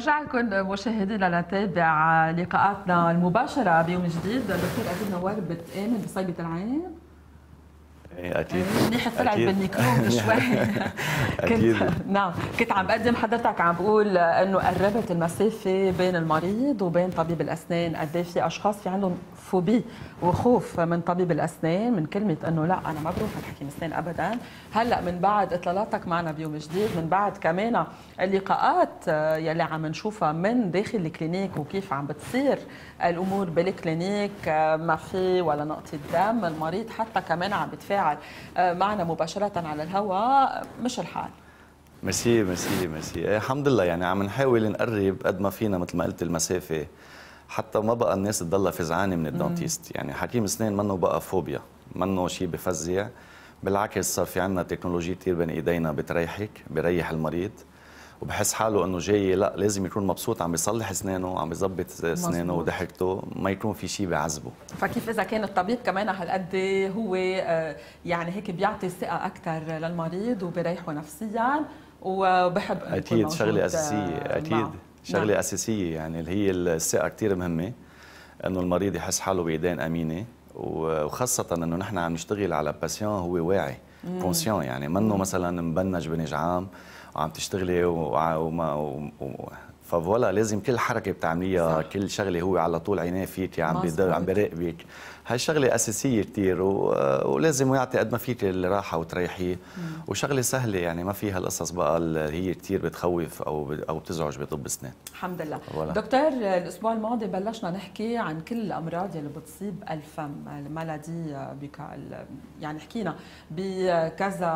نرجعكم مشاهدينا لنتابع لقاءاتنا المباشره بيوم جديد دكتور اديب نوار بتامن بصيبه العين ايه اكيد منيحه طلعت بالميكروب شوي اكيد نعم كنت عم بقدم حضرتك عم بقول انه قربت المسافه بين المريض وبين طبيب الاسنان قد إيه في اشخاص في عندهم فوبي وخوف من طبيب الاسنان من كلمه انه لا انا ما بروح حكيم اسنان ابدا هلا من بعد اطلالاتك معنا بيوم جديد من بعد كمان اللقاءات يلي عم نشوفها من داخل الكلينيك وكيف عم بتصير الامور بالكلينيك ما في ولا نقطه دم المريض حتى كمان عم بتفاعل الحال آه، معنا مباشرة على الهواء مش الحال ميرسي ميرسي ميرسي إيه، الحمد لله يعني عم نحاول نقرب قد ما فينا مثل ما قلت المسافه حتى ما بقى الناس تضلها فزعانه من الدونتيست يعني حكيم اسنان منه بقى فوبيا منه شيء بفزع بالعكس صار في عندنا تكنولوجيا كثير بين ايدينا بتريحك بريح المريض وبحس حاله انه جاي لا لازم يكون مبسوط عم يصلح اسنانه عم يظبط اسنانه وضحكته ما يكون في شيء بيعذبه فكيف اذا كان الطبيب كمان هالقد هو آه، يعني هيك بيعطي ثقه اكثر للمريض وبيريحه نفسيا وبحب انه اكيد شغله آه، اساسيه اكيد شغله نعم. اساسيه يعني اللي هي الثقه كثير مهمه انه المريض يحس حاله بايدين امينه وخاصه انه نحن عم نشتغل على باسيون هو واعي كونسيون يعني منه مثلا مبنج بنجعام وعم تشتغلي وما و... لازم كل حركه بتعمليها كل شغله هو على طول عينيه فيك يعني عم عم بيراقبك هاي شغلة أساسية كثير ولازم يعطي قد ما فيك الراحة وتريحيه وشغلة سهلة يعني ما فيها القصص بقى اللي هي كثير بتخوف أو أو بتزعج بطب أسنان الحمد لله ولا. دكتور الأسبوع الماضي بلشنا نحكي عن كل الأمراض اللي بتصيب الفم الملادي بك يعني حكينا بكذا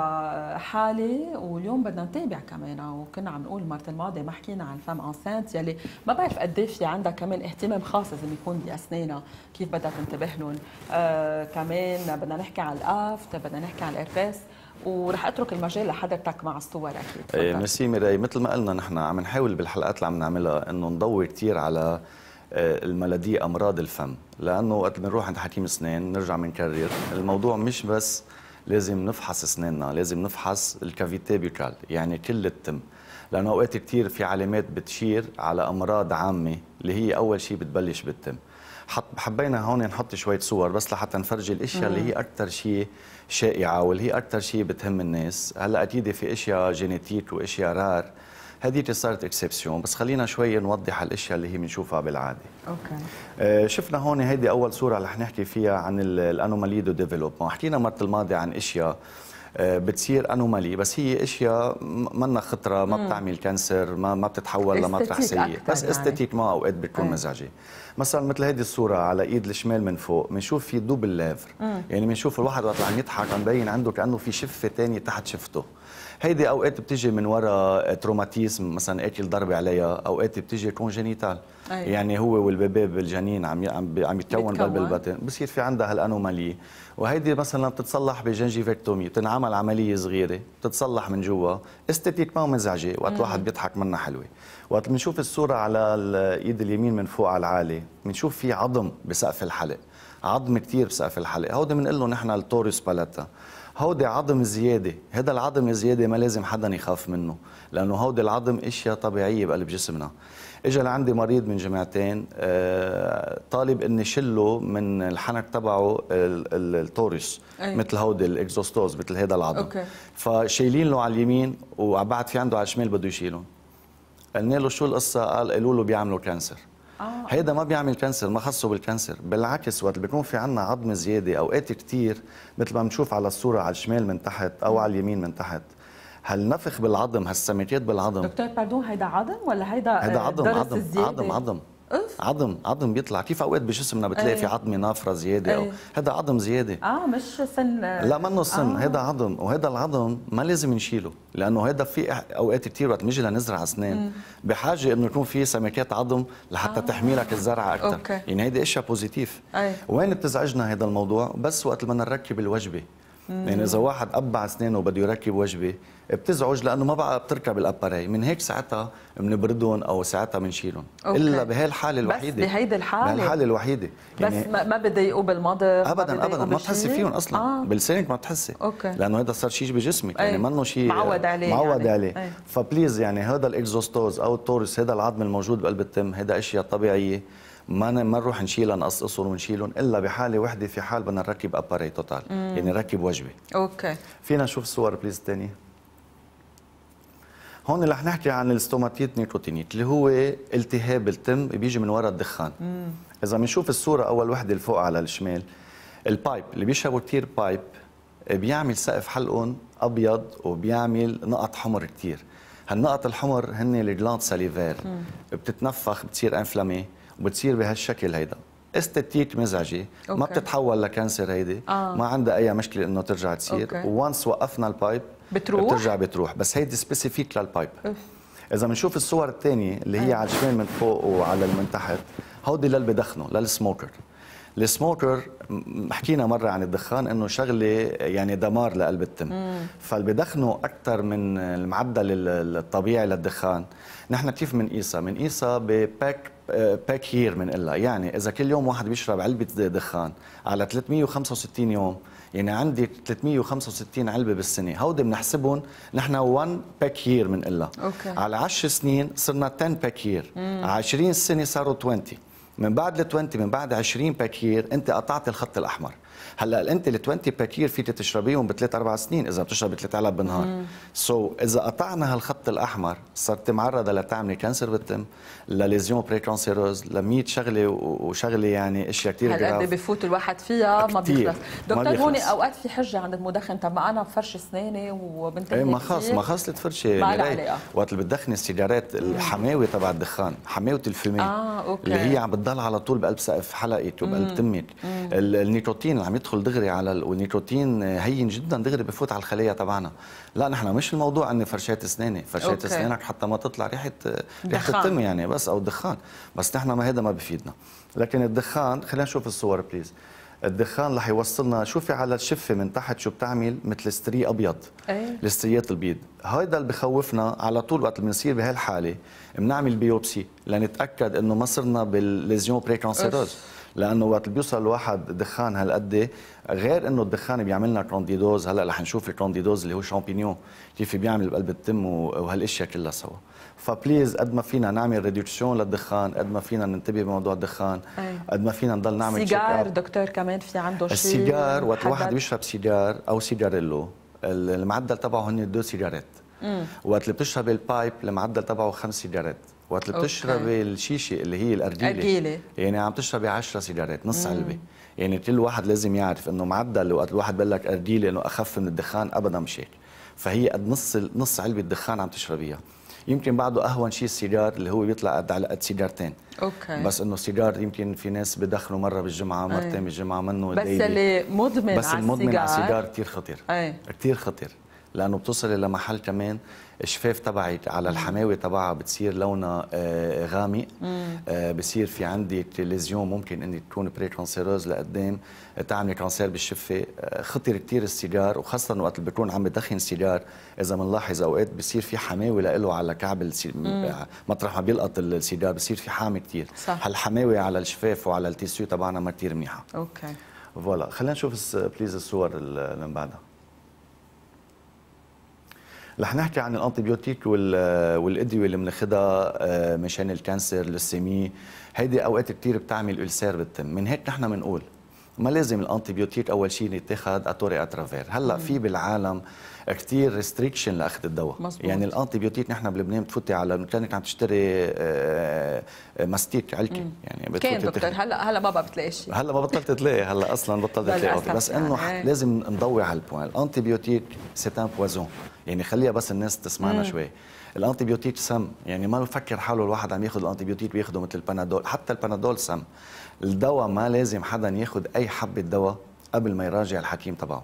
حالة واليوم بدنا نتابع كمان وكنا عم نقول المرة الماضية ما حكينا عن الفم انسانت يلي ما بعرف قد إيه في عندها كمان اهتمام خاص لازم يكون بأسنانها كيف بدها تنتبه لهم آه كمان بدنا نحكي على الافت بدنا نحكي على الارباس ورح اترك المجال لحضرتك مع الصور اكيد إيه ميرسي ميراي مثل ما قلنا نحن عم نحاول بالحلقات اللي عم نعملها انه نضوي كثير على آه، الملادي امراض الفم لانه وقت بنروح عند حكيم اسنان نرجع بنكرر الموضوع مش بس لازم نفحص اسناننا لازم نفحص الكافيتي بيكال يعني كل التم لانه اوقات كثير في علامات بتشير على امراض عامه اللي هي اول شيء بتبلش بالتم حبينا هون نحط شويه صور بس لحتى نفرجي الاشياء اللي هي اكثر شيء شائعه واللي هي اكثر شيء بتهم الناس هلا اكيد في اشياء جينيتيك واشياء رار هذيك صارت اكسبسيون بس خلينا شوي نوضح الاشياء اللي هي بنشوفها بالعاده اوكي آه، شفنا هون هيدي اول صوره رح نحكي فيها عن الانومالي دو ديفلوبمون حكينا مرة الماضي عن اشياء آه، بتصير انومالي بس هي اشياء منا خطره ما بتعمل كانسر ما ما بتتحول لمطرح سيء بس يعني. استاتيك ما اوقات بتكون إيه. مزعجه مثلا مثل هذه الصوره على ايد الشمال من فوق بنشوف في دوبل ليفر يعني بنشوف الواحد وقت عم يضحك عم بين عنده كانه في شفه ثانيه تحت شفته هيدي اوقات بتيجي من وراء تروماتيزم مثلا اكل ضربه عليها اوقات بتيجي كونجينيتال أيوة. يعني هو والبيبي بالجنين عم عم يتكون بلبل البطن بصير في عندها هالانوماليه وهيدي مثلا بتتصلح بجنجيفكتومي بتنعمل عمليه صغيره بتتصلح من جوا استيتيك ما مزعجه وقت الواحد بيضحك منها حلوه وقت بنشوف الصوره على الايد اليمين من فوق على العالي بنشوف في عظم بسقف الحلق عظم كثير بسقف الحلق هودي بنقول له نحن التوريس بالاتا هودي عظم زياده هذا العظم الزياده ما لازم حدا يخاف منه لانه هودي العظم اشياء طبيعيه بقلب جسمنا اجى لعندي مريض من جمعتين آه، طالب اني شله من الحنك تبعه التورس مثل هودي الاكزوستوز مثل هذا العظم أوكي. فشايلين له على اليمين وبعد في عنده على الشمال بده يشيله قلنا له شو القصه قال قالوا له بيعملوا كانسر آه. هيدا ما بيعمل كانسر ما خصه بالكانسر بالعكس وقت بيكون في عنا عظم زياده اوقات كتير مثل ما بنشوف على الصوره على الشمال من تحت او على اليمين من تحت هالنفخ بالعظم هالسمكات بالعظم دكتور باردون هيدا عظم ولا هيدا هيدا آه، عظم, عظم عظم عظم أوف. عظم عظم بيطلع كيف اوقات بجسمنا بتلاقي أي. في عظمه نافره زياده أو هذا عظم زياده اه مش سن لا منه سن آه. هذا عظم وهذا العظم ما لازم نشيله لانه هذا في اوقات كثير وقت بنجي لنزرع اسنان بحاجه انه يكون في سمكات عظم لحتى آه. تحمي لك الزرعه اكثر أوكي. يعني هيدي اشياء بوزيتيف أي. وين بتزعجنا هذا الموضوع بس وقت بدنا نركب الوجبه مم. يعني اذا واحد قبع اسنانه وبده يركب وجبه بتزعج لانه ما بقى بتركب الاباري من هيك ساعتها بنبردهم او ساعتها بنشيلهم الا بهي الحاله الوحيده بس بهيدي الحاله بهالحاله الوحيده يعني بس ما بضايقوا بالمضغ ابدا ما ابدا ما بتحسي فيهم اصلا آه. بلسانك ما بتحسي اوكي لانه هذا صار شيء بجسمك يعني منه شيء معود عليه يعني. معود يعني. عليه أي. فبليز يعني هذا الاكزوستوز او التورس هذا العظم الموجود بقلب التم هذا اشياء طبيعيه ما ما نروح نشيلها نقصقصهم ونشيلهم الا بحاله وحده في حال بدنا نركب اباري توتال يعني نركب وجبه اوكي فينا نشوف الصور بليز الثانيه هون رح نحكي عن الستوماتيت نيكوتينيت اللي هو التهاب التم بيجي من وراء الدخان مم. اذا بنشوف الصوره اول وحده فوق على الشمال البايب اللي بيشربوا كثير بايب بيعمل سقف حلقهم ابيض وبيعمل نقط حمر كثير هالنقط الحمر هن الجلاند ساليفير بتتنفخ بتصير انفلامي وبتصير بهالشكل هيدا استاتيك مزعجه أوكي. ما بتتحول لكانسر هيدي آه. ما عندها اي مشكله انه ترجع تصير وانس وقفنا البايب بتروح بترجع بتروح بس هيدي سبيسيفيك للبايب أوف. اذا بنشوف الصور الثانيه اللي هي آه. على الشمال من فوق وعلى من تحت هودي للي بدخنوا للسموكر السموكر حكينا مره عن الدخان انه شغله يعني دمار لقلب التم فاللي بدخنوا اكثر من المعدل الطبيعي للدخان نحن كيف بنقيسها بنقيسها بباك باك يير بنقلها يعني اذا كل يوم واحد بيشرب علبه دخان على 365 يوم يعني عندي 365 علبه بالسنه هودي بنحسبهم نحن 1 باك يير بنقلها على 10 سنين صرنا 10 باك يير على 20 سنه صاروا 20 من بعد ال 20 من بعد 20 باكير انت قطعت الخط الاحمر هلا انت ال 20 باكير فيك تشربيهم بثلاث اربع سنين اذا بتشربي ثلاث علب بالنهار سو so, اذا قطعنا هالخط الاحمر صرت معرضه لتعملي كانسر بالتم لليزيون بري كانسيروز ل شغله وشغله يعني اشياء كثير هلا بفوت الواحد فيها ما بيخلص دكتور هون اوقات في حجه عند المدخن طب ما انا بفرش اسناني وبنتهي ايه ما خاص ما خاص تفرشي ما يعني وقت اللي بتدخني السيجارات الحماوي تبع الدخان حماوه الفيلمين آه، أوكي. اللي هي عم بتضل على طول بقلب سقف حلقك وبقلب تمك النيكوتين اللي عم بيدخل دغري على النيكوتين والنيكوتين آه، هين جدا دغري بفوت على الخلايا تبعنا لا نحن مش الموضوع اني فرشات اسناني فرشات اسنانك حتى ما تطلع ريحه آه، ريحه التم يعني بس او الدخان بس نحن ما هذا ما بفيدنا لكن الدخان خلينا نشوف الصور بليز الدخان رح يوصلنا شوفي على الشفه من تحت شو بتعمل مثل ستري ابيض أيه. الستريات البيض هيدا اللي بخوفنا على طول وقت اللي بنصير بهالحاله بنعمل بيوبسي لنتاكد انه ما صرنا بالليزيون بريكونسيروز لانه وقت بيوصل الواحد دخان هالقد غير انه الدخان بيعمل لنا كونديدوز هلا رح نشوف الكونديدوز اللي هو شامبينيون كيف بيعمل بقلب التم وهالاشياء كلها سوا فبليز قد ما فينا نعمل ريدكسيون للدخان قد ما فينا ننتبه بموضوع الدخان قد ما فينا نضل نعمل سيجار دكتور كمان في عنده شيء السيجار وقت الواحد بيشرب سيجار او سيجاريلو المعدل تبعه هن دو سيجارات وقت اللي بتشرب البايب المعدل تبعه خمس سيجارات وقت اللي بتشربي الشيشه اللي هي الارجيله أرجيلة. يعني عم تشربي 10 سيجارات نص علبه يعني كل واحد لازم يعرف انه معدل وقت الواحد بقول لك ارجيله انه اخف من الدخان ابدا مش هيك فهي قد نص نص علبه دخان عم تشربيها يمكن بعده اهون شيء السيجار اللي هو بيطلع قد على قد سيجارتين اوكي بس انه السيجار يمكن في ناس بدخنوا مره بالجمعه مرتين بالجمعه منه بس اللي مدمن بس المدمن على السيجار كثير خطير كثير خطير لانه بتوصل الى محل كمان الشفاف تبعك على الحماوه تبعها بتصير لونها آه، غامق آه، بصير في عندك ليزيون ممكن انك تكون بري كانسيروز لقدام تعمل كانسير بالشفه آه، خطر كثير السيجار وخاصه وقت اللي بكون عم بدخن سيجار اذا بنلاحظ اوقات بصير في حماوه له على كعب السي... مطرح ما بيلقط السيجار بصير في حامي كثير هالحماوه على الشفاف وعلى التيسيو تبعنا ما كثير منيحه اوكي فوالا خلينا نشوف بليز الصور اللي من بعدها رح نحكي عن الانتيبيوتيك والادويه اللي بناخذها آه، مشان الكانسر للسيمي هيدي اوقات كثير بتعمل السير بالتم من هيك نحن بنقول ما لازم الانتيبيوتيك اول شيء يتاخذ اتوري اترافير هلا في بالعالم كثير ريستريكشن لاخذ الدواء مزبوط. يعني الانتيبيوتيك نحن بلبنان بتفوتي على مكانك عم تشتري آه، آه، ماستيك علكه يعني بتفوتي كان دكتور هلا هلا ما بتلاقي شيء هلا ما بطلت تلاقي هلا اصلا بطلت تلاقي بس انه يعني. إيه؟ لازم نضوي على البوان الانتيبيوتيك سيتان بوازون يعني خليها بس الناس تسمعنا مم. شوي الانتيبيوتيك سم يعني ما بفكر حاله الواحد عم ياخذ الانتيبيوتيك بياخذه مثل البنادول حتى البنادول سم الدواء ما لازم حدا ياخد اي حبه دواء قبل ما يراجع الحكيم تبعه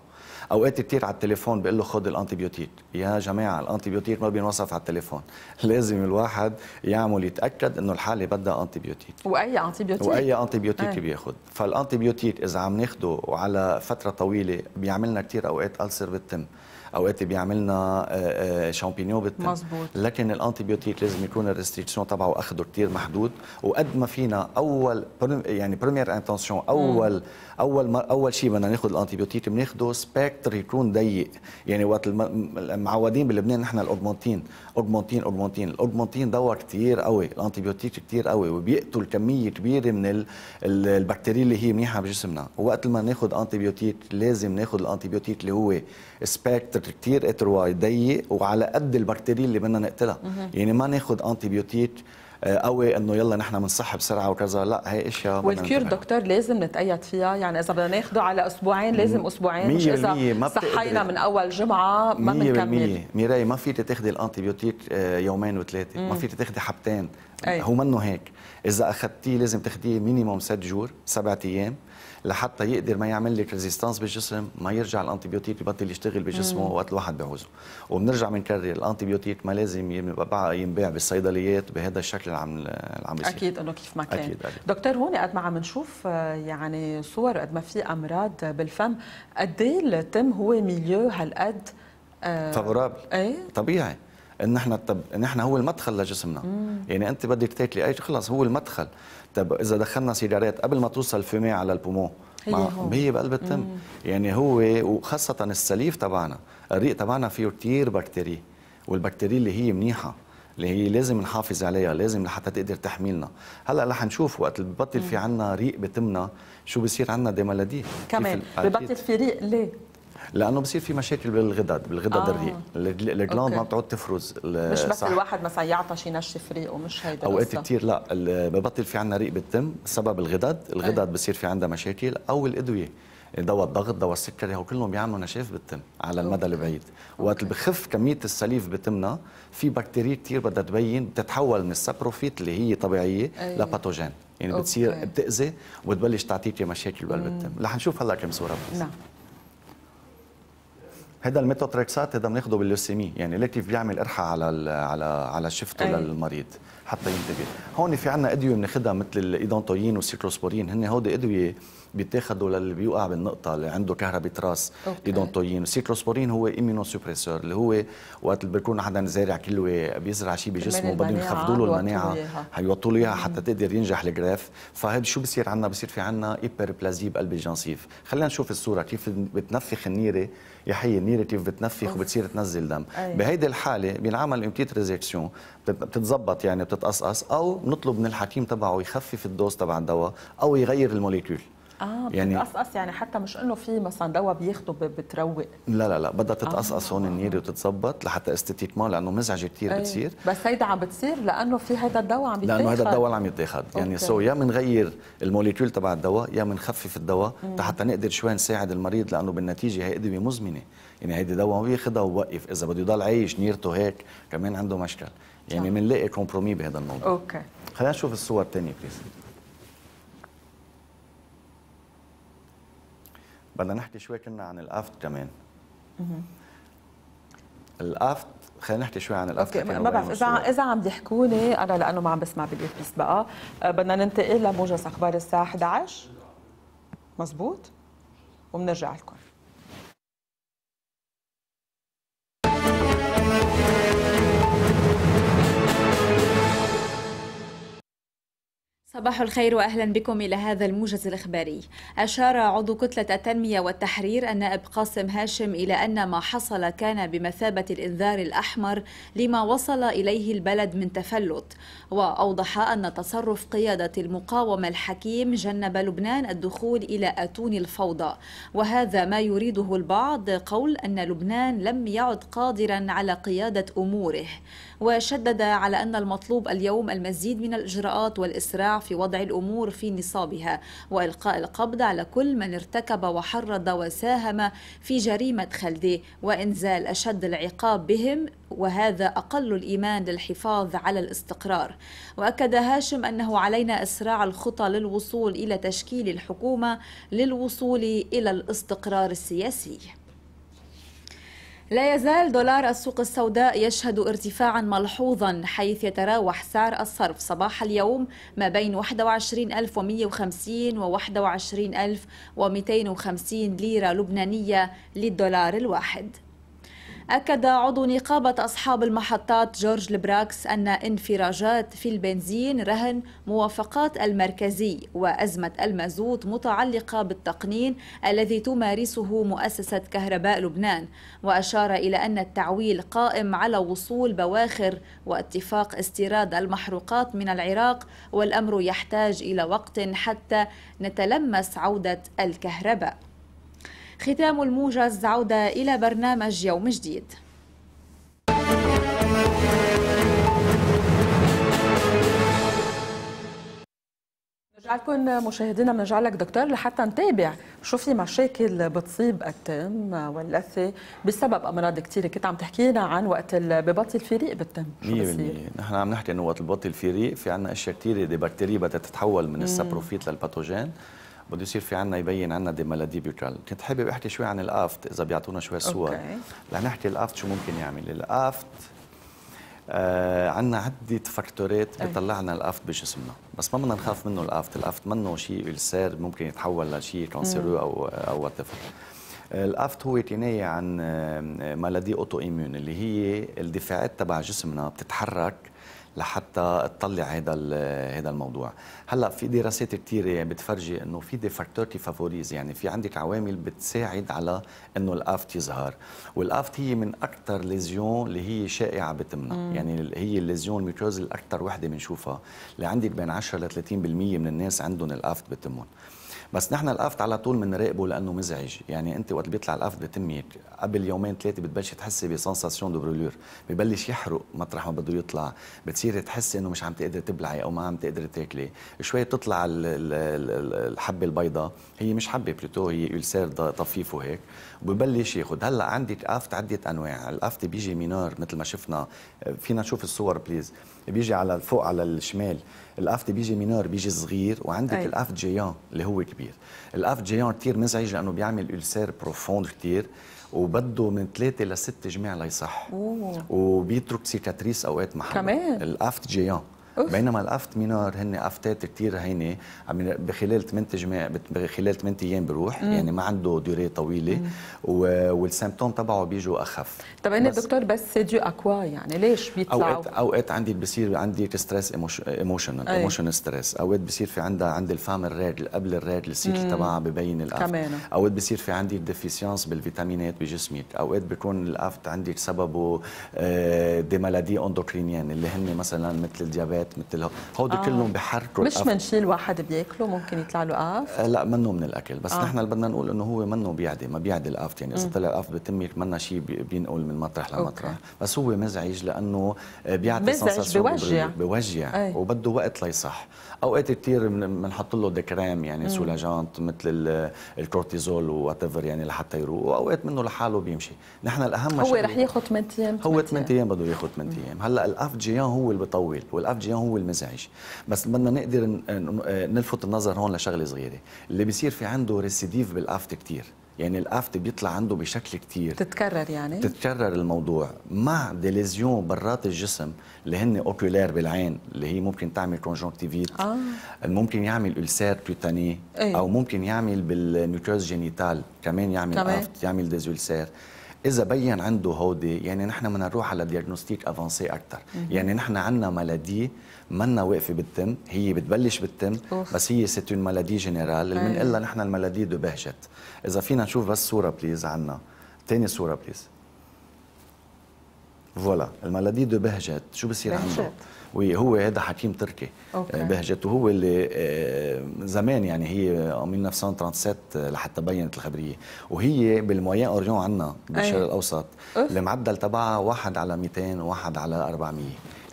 اوقات كثير على التليفون بقول له خذ الانتيبيوتيك يا جماعه الانتيبيوتيك ما بينوصف على التليفون لازم الواحد يعمل يتاكد انه الحاله بدها انتيبيوتيك واي انتيبيوتيك واي انتيبيوتيك آه. بياخذ فالانتيبيوتيك اذا عم ناخده على فتره طويله بيعملنا كثير اوقات السر بالتم اوقات بيعملنا آه، آه، شامبينيون مظبوط لكن الانتيبيوتيك لازم يكون الريستريكسيون تبعه اخذه كثير محدود وقد ما فينا اول يعني بريمير انتنسيون اول اول ما اول شيء بدنا ناخذ الانتيبيوتيك بناخذه سبيكتر يكون ضيق يعني وقت معودين بلبنان نحن الاوغمونتين اوغمونتين اوغمونتين الاوغمونتين دواء كثير قوي الانتيبيوتيك كثير قوي وبيقتل كميه كبيره من البكتيريا اللي هي منيحه بجسمنا وقت ما ناخذ انتيبيوتيك لازم ناخذ الانتيبيوتيك اللي هو سبيكتر كتير اتروا ضيق وعلى قد البكتيريا اللي بدنا نقتلها يعني ما ناخذ انتي بيوتيك قوي انه يلا نحن بنصح بسرعه وكذا لا هي اشياء والكيور دكتور لازم نتقيد فيها يعني اذا بدنا ناخده على اسبوعين لازم اسبوعين مش اذا صحينا من اول جمعه ما بنكمل ميراي ما فيك تاخذي الانتيبيوتيك آه، يومين وثلاثه ما فيك تاخذي حبتين أي. هو منه هيك اذا اخذتيه لازم تاخذيه مينيموم ست جور سبعة ايام لحتى يقدر ما يعمل لك ريزيستانس بالجسم ما يرجع الانتيبيوتيك يبطل يشتغل بجسمه وقت الواحد بيعوزه وبنرجع بنكرر الانتيبيوتيك ما لازم ينباع بالصيدليات بهذا الشكل اللي عم عم بيصير اكيد انه كيف ما كان أكيد أكيد. دكتور هون قد ما عم نشوف آه، يعني صور قد ما في امراض بالفم قد ايه التم هو ميليو هالقد آه، فابورابل ايه طبيعي ان احنا طب ان احنا هو المدخل لجسمنا مم. يعني انت بدك تاكلي اي خلص هو المدخل طب اذا دخلنا سيجارات قبل ما توصل فمي على البومون هي, مع هي بقلب التم يعني هو وخاصه السليف تبعنا الريق تبعنا فيه كثير بكتيريا والبكتيريا اللي هي منيحه اللي هي لازم نحافظ عليها لازم لحتى تقدر تحميلنا هلا رح نشوف وقت اللي ببطل في عنا ريق بتمنا شو بصير عنا دي ملاديه كمان ببطل في ريق ليه لانه بصير في مشاكل بالغدد بالغدد آه. الريق الجلاند ما بتعود تفرز مش بس الواحد مثلا يعطش ينشف ريقه مش هيدا اوقات كثير لا ببطل في عندنا ريق بالتم سبب الغدد الغدد إيه. بصير في عندها مشاكل او الادويه دواء الضغط دواء السكري هو كلهم بيعملوا نشاف بالتم على المدى البعيد وقت اللي بخف كميه السليف بتمنا في بكتيريا كثير بدها تبين بتتحول من السبروفيت اللي هي طبيعيه أيه. لباثوجين يعني أوكي. بتصير بتاذي وبتبلش تعطيك مشاكل بالتم رح نشوف هلا كم صوره بس. نعم هذا الميتاتريكسات هذا بناخده باللوسيمي يعني ليكيف بيعمل قرحه على على على شفته للمريض حتى ينتبه هون في عنا ادويه بناخذها مثل الايدونتوين والسيكلوسبورين هن هودي ادويه بيتاخذوا للي بيوقع بالنقطه اللي عنده كهرباء راس ايدونتوين سيكلوسبورين هو ايمينو سوبريسور اللي هو وقت اللي بيكون حدا زارع كلوه بيزرع شيء بجسمه بدهم يخفضوا له المناعه حيوطوا له اياها حتى تقدر ينجح الجراف فهذا شو بصير عندنا بصير في عندنا بلازي بقلب الجنسيف خلينا نشوف الصوره كيف بتنفخ النيره يا حي النيره كيف بتنفخ وبتصير تنزل دم أيه. بهيدي الحاله بينعمل اون تيت ريزيكسيون بتتظبط يعني بتتقصقص او بنطلب من الحكيم تبعه يخفف الدوز تبع الدواء او يغير الموليكيول اه يعني بتتقصقص يعني حتى مش انه في مثلا دواء بياخده بتروق لا لا لا بدها آه. تتقصقص آه. هون النيره وتتظبط لحتى استيتيكمون لانه مزعجه كثير إيه، بتصير بس هيدا عم بتصير لانه في هيدا الدواء عم يتاخذ لانه هيدا الدواء اللي عم يتاخذ يعني سو يا بنغير الموليكيول تبع الدواء يا بنخفف الدواء حتى نقدر شوي نساعد المريض لانه بالنتيجه هي ادويه مزمنه يعني هيدي دواء ما بياخذها ووقف اذا بده يضل عايش نيرته هيك كمان عنده مشكل يعني بنلاقي كومبرومي بهذا الموضوع اوكي خلينا نشوف الصور الثانيه بليز بدنا نحكي شوي كنا عن الافت كمان الافت خلينا نحكي شوي عن الافت اوكي ما بعرف اذا اذا عم يحكوا انا لانه ما عم بسمع بالايربيس بقى أه، بدنا ننتقل لموجز اخبار الساعه 11 مزبوط وبنرجع لكم صباح الخير واهلا بكم الى هذا الموجز الاخباري. اشار عضو كتله التنميه والتحرير النائب قاسم هاشم الى ان ما حصل كان بمثابه الانذار الاحمر لما وصل اليه البلد من تفلت، واوضح ان تصرف قياده المقاومه الحكيم جنب لبنان الدخول الى اتون الفوضى، وهذا ما يريده البعض قول ان لبنان لم يعد قادرا على قياده اموره. وشدد على أن المطلوب اليوم المزيد من الإجراءات والإسراع في وضع الأمور في نصابها وإلقاء القبض على كل من ارتكب وحرض وساهم في جريمة خلدي وإنزال أشد العقاب بهم وهذا أقل الإيمان للحفاظ على الاستقرار وأكد هاشم أنه علينا إسراع الخطى للوصول إلى تشكيل الحكومة للوصول إلى الاستقرار السياسي لا يزال دولار السوق السوداء يشهد ارتفاعا ملحوظا حيث يتراوح سعر الصرف صباح اليوم ما بين 21150 و 21250 ليرة لبنانية للدولار الواحد أكد عضو نقابة أصحاب المحطات جورج البراكس أن انفراجات في البنزين رهن موافقات المركزي وأزمة المازوت متعلقة بالتقنين الذي تمارسه مؤسسة كهرباء لبنان وأشار إلى أن التعويل قائم على وصول بواخر واتفاق استيراد المحروقات من العراق والأمر يحتاج إلى وقت حتى نتلمس عودة الكهرباء ختام الموجز عودة إلى برنامج يوم جديد لكم مشاهدينا بنرجعلك دكتور لحتى نتابع شو في مشاكل بتصيب التم واللثه بسبب امراض كثيره كنت عم تحكينا عن وقت ببطي الفريق بالتم شو بصير؟ نحن عم نحكي انه وقت البطي الفريق في عندنا اشياء كثيره دي بكتيريا بدها تتحول من السبروفيت للباثوجين بده يصير في عنا يبين عنا دي بيكال كنت حابب احكي شوي عن الافت اذا بيعطونا شوي صور لنحكي الافت شو ممكن يعمل الافت آه عندنا عدة فاكتورات بيطلعنا الافت بجسمنا بس ما بدنا نخاف منه الافت الافت منه شيء السير ممكن يتحول لشيء كانسيرو او او وات الافت هو كنايه عن مالادي اوتو ايميون اللي هي الدفاعات تبع جسمنا بتتحرك لحتى تطلع هذا هذا الموضوع هلا في دراسات كثيره يعني بتفرجي انه في دي فاكتورتي فافوريز يعني في عندك عوامل بتساعد على انه الافت يظهر والافت هي من اكثر ليزيون اللي هي شائعه بتمنا مم. يعني هي الليزيون الميكروز الاكثر وحده بنشوفها اللي عندك بين 10 ل 30% من الناس عندهم الافت بتمهم بس نحن القفط على طول بنراقبه لانه مزعج يعني انت وقت بيطلع القفط بتنميك قبل يومين ثلاثه بتبلشي تحسي بسنساسيون دو برولور ببلش يحرق مطرح ما بده يطلع بتصيري تحسي انه مش عم تقدري تبلعي او ما عم تقدري تاكلي شوي بتطلع الحبه البيضاء هي مش حبه بلوتو هي اولسير طفيف وهيك ببلش ياخذ هلا عندك قفت عده انواع القفط بيجي مينور مثل ما شفنا فينا نشوف الصور بليز بيجي على فوق على الشمال الافت بيجي مينور بيجي صغير وعندك أي. الافت جيان اللي هو كبير الافت جيان كثير مزعج لانه بيعمل السير بروفوند كثير وبده من ثلاثة لست جماع ليصح وبيترك سيكاتريس اوقات محل كمان الافت جيان بينما الافت مينور هن افتات كثير هينه بخلال 8 جماع بخلال 8 ايام بروح مم. يعني ما عنده ديري طويله والسيمبتوم تبعه بيجوا اخف طب انا دكتور بس سيديو اكوا يعني ليش بيطلعوا اوقات اوقات عندي بصير عندي ستريس ايموشنال ايموشنال ستريس اوقات بصير في عندها عند الفام الراد قبل الراد السيكل تبعها ببين الافت كمان اوقات بصير في عندي ديفيسيونس بالفيتامينات بجسمي اوقات بيكون الافت عندي سببه آه، دي مالادي اندوكرينيان اللي هن مثلا مثل الديابيت وجبات مثل هودي آه. كلهم بحركوا مش منشيل واحد بياكله ممكن يطلع له قاف آه، لا منه من الاكل بس آه. نحن اللي بدنا نقول انه هو منه بيعدي ما بيعدي القاف يعني اذا طلع القاف بتمك منه شيء بينقل من مطرح لمطرح أوكي. بس هو مزعج لانه آه، بيعطي سنساسيون بوجع بوجع وبده وقت ليصح اوقات كثير بنحط له دكرام يعني سولاجانت مثل الكورتيزول وات يعني لحتى يروق واوقات منه لحاله بيمشي نحن الاهم هو رح ياخذ 8 ايام هو 8 ايام بده ياخذ 8 ايام هلا الاف جيان هو اللي بطول والاف اياهم هو المزعج بس بدنا نقدر نلفت النظر هون لشغله صغيره اللي بيصير في عنده ريسيديف بالافت كثير يعني الافت بيطلع عنده بشكل كثير تتكرر يعني تتكرر الموضوع مع ديليزيون برات الجسم اللي هن اوكولير بالعين اللي هي ممكن تعمل كونجونكتيفيت آه. ممكن يعمل السير كوتاني ايه؟ او ممكن يعمل بالميوكوز جينيتال كمان يعمل كمان. افت يعمل ديزولسير اذا بين عنده هودي يعني نحن بدنا نروح على دياغنوستيك افانسي اكثر يعني نحن عندنا ملادي منا واقفه بالتم هي بتبلش بالتم أوف. بس هي سيت اون ملادي جينيرال اللي بنقلها نحن الملادي دو بهجت اذا فينا نشوف بس صوره بليز عنا ثاني صوره بليز فوالا المالادي دو بهجت شو بصير عنده؟ وي هو هذا حكيم تركي أوكي. آه، بهجت وهو اللي آه، زمان يعني هي 1937 آه، لحتى بينت الخبريه وهي بالمويان اوريون عندنا بالشرق الاوسط المعدل تبعها واحد على 200 واحد على 400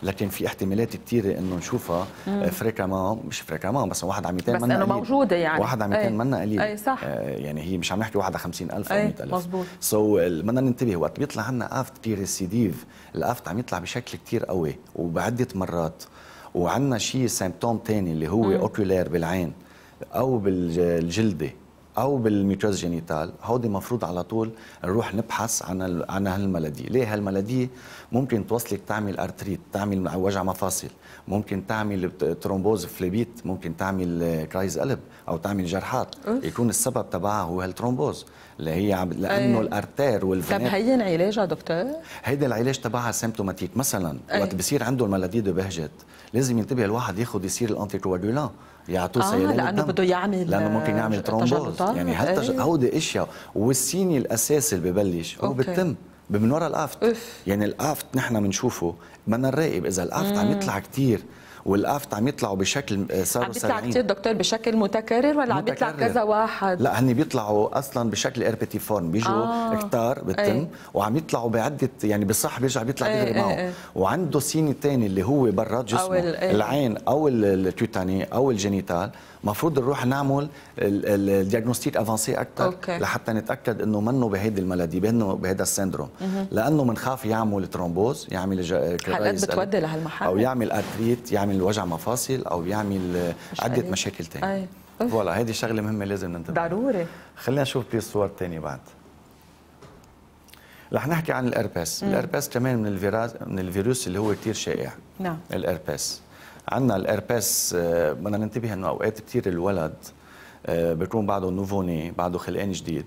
لكن في احتمالات كثيره انه نشوفها آه، فريكامون مش فريكامون بس واحد على 200 بس انه موجوده يعني واحد على 200 منا قليل اي صح آه يعني هي مش عم نحكي واحد على 50000 او 100000 مزبوط سو so بدنا ننتبه وقت بيطلع عندنا افت بيريسيديف الافت عم يطلع بشكل كثير قوي وبعده مرات وعندنا شيء سيمبتوم ثاني اللي هو اوكيولير بالعين او بالجلده او بالميتوز جينيتال هودي مفروض على طول نروح نبحث عن عن هالملدي ليه هالملدي ممكن توصلك تعمل ارتريت تعمل وجع مفاصل ممكن تعمل ترومبوز فليبيت ممكن تعمل كرايز قلب او تعمل جرحات أوف. يكون السبب تبعها هو هالترومبوز اللي هي عم لانه الارتير والفنات طب هين علاجها دكتور؟ هيدا العلاج تبعها سيمتوماتيك مثلا أي. وقت بصير عنده الملاديه دو بهجت لازم ينتبه الواحد ياخذ يصير الانتي يعطوه آه لانه بده يعمل لانه ممكن يعمل آه، ترومبوز يعني حتى ايه؟ هودي اشياء والسيني الاساسي اللي ببلش هو بتم من ورا الافت يعني الافت نحن بنشوفه بدنا نراقب اذا الافت عم يطلع كثير والافت عم يطلعوا بشكل آه، صاروا عم بيطلع كثير دكتور بشكل متكرر ولا عم بيطلع كذا واحد لا هن بيطلعوا اصلا بشكل ايربيتيفورم بيجوا آه. كتار بالتم ايه. وعم يطلعوا بعده يعني بصح بيرجع بيطلع ايه. دغري إيه، معه ايه. وعنده سيني ثاني اللي هو برات جسمه أو إيه. العين او التوتاني او الجينيتال مفروض نروح نعمل الدياجنوستيك افانسي اكثر لحتى نتاكد انه منه بهيدي الملادي منه بهذا السندروم لانه بنخاف يعمل ترومبوز يعمل حالات بتودي لهالمحل او يعمل ارتريت يعمل وجع مفاصل او يعمل عده مشاكل ثانيه فوالا هيدي شغله مهمه لازم ننتبه ضروري خلينا نشوف بليز صور ثانيه بعد رح نحكي عن الاربس الاربس كمان من الفيروس من الفيروس اللي هو كثير شائع نعم الاربس عندنا الايرباس آه، بدنا ننتبه انه اوقات كثير الولد آه، بيكون بعده نوفوني بعده خلقان جديد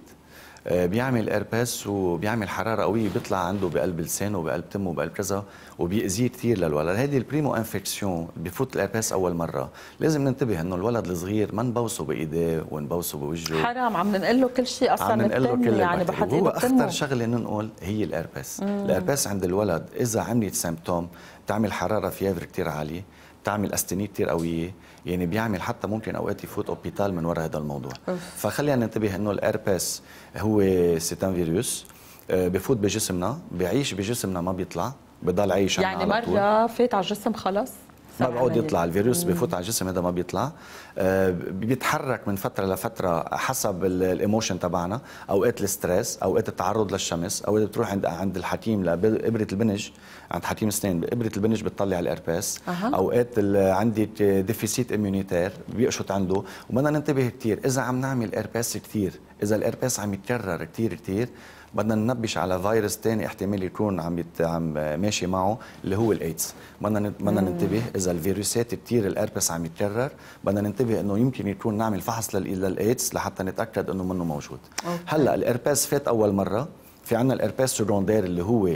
آه، بيعمل ايرباس وبيعمل حراره قويه بيطلع عنده بقلب لسانه وبقلب تمه وبقلب كذا وبيأذيه كثير للولد هذه البريمو انفكسيون بفوت الايرباس اول مره لازم ننتبه انه الولد الصغير ما نبوسه بايديه ونبوسه بوجهه حرام عم ننقل له كل شيء اصلا عم ننقل له كل يعني بحد هو اخطر شغله ننقل هي الايرباس الايرباس عند الولد اذا عملت سيمبتوم بتعمل حراره فيفر كثير عاليه بتعمل استني كثير قويه يعني بيعمل حتى ممكن اوقات يفوت اوبيتال من وراء هذا الموضوع فخلينا ننتبه انه الارباس هو سيتان فيروس آه، بفوت بجسمنا بيعيش بجسمنا ما بيطلع بضل عايش يعني مرة فات على الجسم خلص ما بيعود يطلع الفيروس بفوت على الجسم هذا ما بيطلع آه، بيتحرك من فتره لفتره حسب الايموشن تبعنا اوقات الستريس اوقات التعرض للشمس اوقات بتروح عند عند الحكيم لابره البنج عند حكيم اسنان ابره البنج بتطلع الارباس أه. اوقات عندي ديفيسيت اميونيتير بيقشط عنده وبدنا ننتبه كثير اذا عم نعمل ارباس كثير اذا الارباس عم يتكرر كثير كثير بدنا ننبش على فيروس ثاني احتمال يكون عم يت... عم ماشي معه اللي هو الايدز بدنا ن... بدنا ننتبه اذا الفيروسات كثير الاربس عم يتكرر بدنا ننتبه انه يمكن يكون نعمل فحص لل... للايدز لحتى نتاكد انه منه موجود أوكي. هلا الاربس فات اول مره في عندنا الاربس سكوندير اللي هو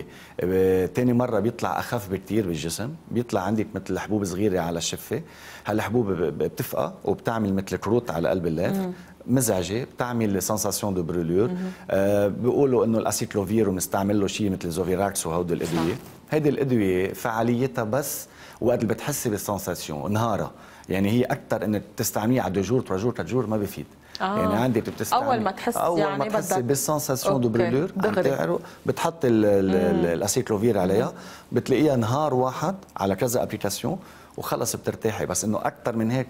ثاني آه، مره بيطلع اخف بكثير بالجسم بيطلع عندك مثل حبوب صغيره على الشفه هالحبوب بتفقى وبتعمل مثل كروت على قلب الليف مزعجه بتعمل سنساسيون دو برولور بيقولوا انه الاسيكلوفير ومستعمل له شيء مثل زوفيراكس وهودي الادويه هيدي الادويه فعاليتها بس وقت اللي بتحسي بالسنساسيون نهارها يعني هي اكثر انك تستعمليها على دو جور ترا جور تلات جور ما بفيد آه. يعني عندك بتستعمل اول ما تحس اول يعني ما تحسي بالسنساسيون دو برولور بتعرق بتحط الاسيكلوفير عليها بتلاقيها نهار واحد على كذا ابلكاسيون وخلص بترتاحي بس انه اكثر من هيك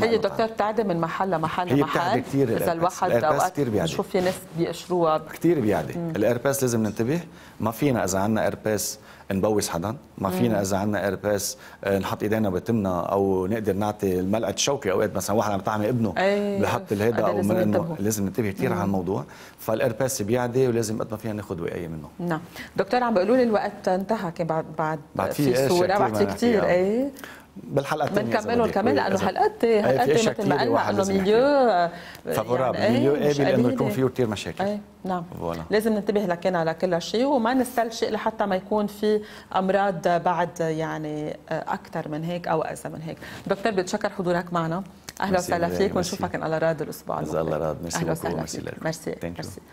هي دكتور بتعدي من محل لمحل هي كثير اذا الواحد اوقات بنشوف في ناس بيقشروها كثير بيعدي الايرباس لازم ننتبه ما فينا اذا عندنا ايرباس نبوس حدا ما فينا اذا عندنا ايرباس آه، نحط ايدينا بتمنا او نقدر نعطي ملعقه شوكه اوقات مثلا واحد عم طعمي ابنه إيه، بحط الهيدا او من انه لازم ننتبه كثير على الموضوع فالايرباس بيعدي ولازم قد ما فينا ناخذ وقايه منه نعم دكتور عم بيقولوا لي الوقت انتهى كان بعد بعد, بعد في صوره بعد كثير ايه بالحلقه الثانيه بنكمله كمان لانه حلقات حلقات مثل ما قلنا انه ميليو فافورابل ميليو قابل انه يكون فيه كثير مشاكل أي. نعم فوالا. لازم ننتبه لكان على كل شيء وما نستلشئ لحتى ما يكون في امراض بعد يعني آه، اكثر من هيك او اقسى من هيك دكتور بتشكر حضورك معنا اهلا وسهلا فيك ونشوفك ان الله راد الاسبوع المقبل الله راد ميرسي اهلا وسهلا فيك ميرسي